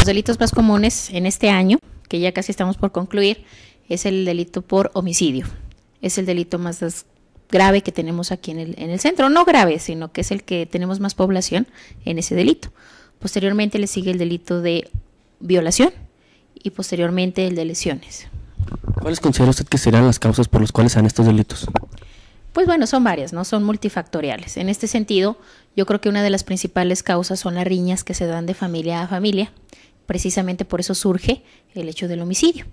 Los delitos más comunes en este año, que ya casi estamos por concluir, es el delito por homicidio. Es el delito más grave que tenemos aquí en el, centro. No grave, sino que es el que tenemos más población en ese delito. Posteriormente le sigue el delito de violación y posteriormente el de lesiones. ¿Cuáles considera usted que serán las causas por las cuales han estos delitos? Pues bueno, son varias, ¿no? Son multifactoriales. En este sentido, yo creo que una de las principales causas son las riñas que se dan de familia a familia, precisamente por eso surge el hecho del homicidio.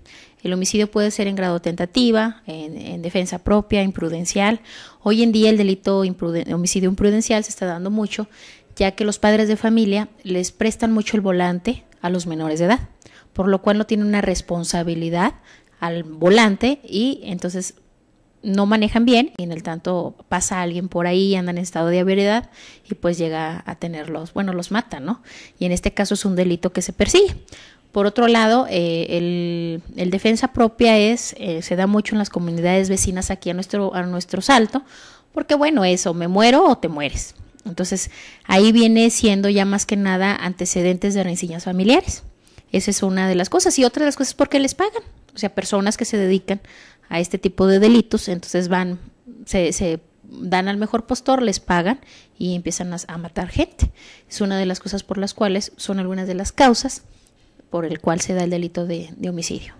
El homicidio puede ser en grado tentativa, en, defensa propia, imprudencial. Hoy en día el delito homicidio imprudencial se está dando mucho, ya que los padres de familia les prestan mucho el volante a los menores de edad, por lo cual no tienen una responsabilidad al volante y entonces no manejan bien y en el tanto pasa alguien por ahí, andan en estado de ebriedad y pues llega a tenerlos, bueno, los mata, ¿no? Y en este caso es un delito que se persigue. Por otro lado, eh, el, defensa propia es, eh, se da mucho en las comunidades vecinas aquí a nuestro, a nuestro salto, porque bueno, eso, me muero o te mueres. Entonces, ahí viene siendo ya más que nada antecedentes de rencillas familiares. Esa es una de las cosas. Y otra de las cosas es porque les pagan. O sea, personas que se dedican a este tipo de delitos, entonces van, se, dan al mejor postor, les pagan y empiezan a, matar gente. Es una de las cosas por las cuales son algunas de las causas por el cual se da el delito de, homicidio.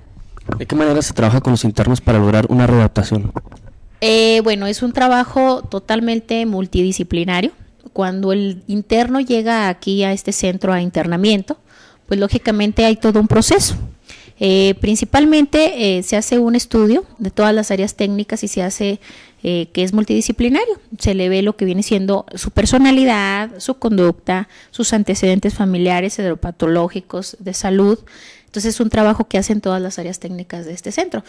¿De qué manera se trabaja con los internos para lograr una readaptación? Eh, bueno, es un trabajo totalmente multidisciplinario. Cuando el interno llega aquí a este centro a internamiento, pues lógicamente hay todo un proceso eh, principalmente eh, se hace un estudio de todas las áreas técnicas y se hace eh, que es multidisciplinario. Se le ve lo que viene siendo su personalidad, su conducta, sus antecedentes familiares, hidropatológicos, de salud. Entonces es un trabajo que hacen todas las áreas técnicas de este centro.